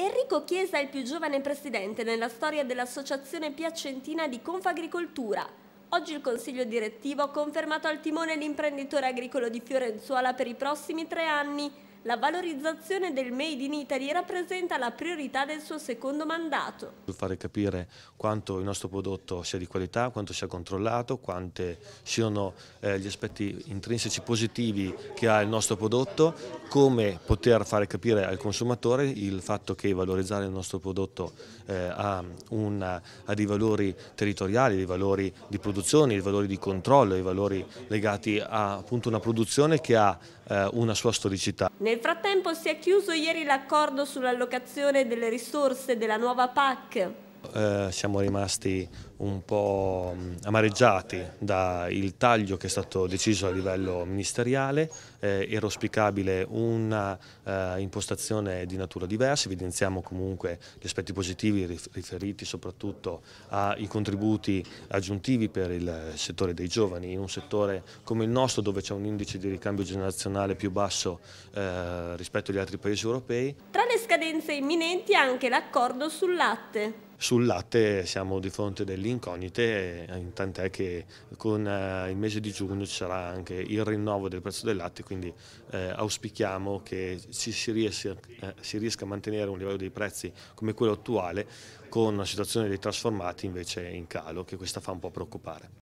Enrico Chiesa è il più giovane presidente nella storia dell'Associazione Piacentina di Confagricoltura. Oggi il consiglio direttivo ha confermato al timone l'imprenditore agricolo di Fiorenzuola per i prossimi tre anni, la valorizzazione del Made in Italy rappresenta la priorità del suo secondo mandato. Fare capire quanto il nostro prodotto sia di qualità, quanto sia controllato, quanti siano eh, gli aspetti intrinseci positivi che ha il nostro prodotto, come poter fare capire al consumatore il fatto che valorizzare il nostro prodotto eh, ha, una, ha dei valori territoriali, dei valori di produzione, dei valori di controllo, dei valori legati a appunto, una produzione che ha eh, una sua storicità. Nel nel frattempo si è chiuso ieri l'accordo sull'allocazione delle risorse della nuova PAC eh, siamo rimasti un po' mm, amareggiati dal taglio che è stato deciso a livello ministeriale, eh, era auspicabile un'impostazione eh, di natura diversa, evidenziamo comunque gli aspetti positivi riferiti soprattutto ai contributi aggiuntivi per il settore dei giovani, in un settore come il nostro dove c'è un indice di ricambio generazionale più basso eh, rispetto agli altri paesi europei. Tra le scadenze imminenti anche l'accordo sul latte. Sul latte siamo di fronte delle incognite, eh, tant'è che con eh, il mese di giugno ci sarà anche il rinnovo del prezzo del latte, quindi eh, auspichiamo che si, si, riesca, si riesca a mantenere un livello dei prezzi come quello attuale con una situazione dei trasformati invece in calo, che questa fa un po' preoccupare.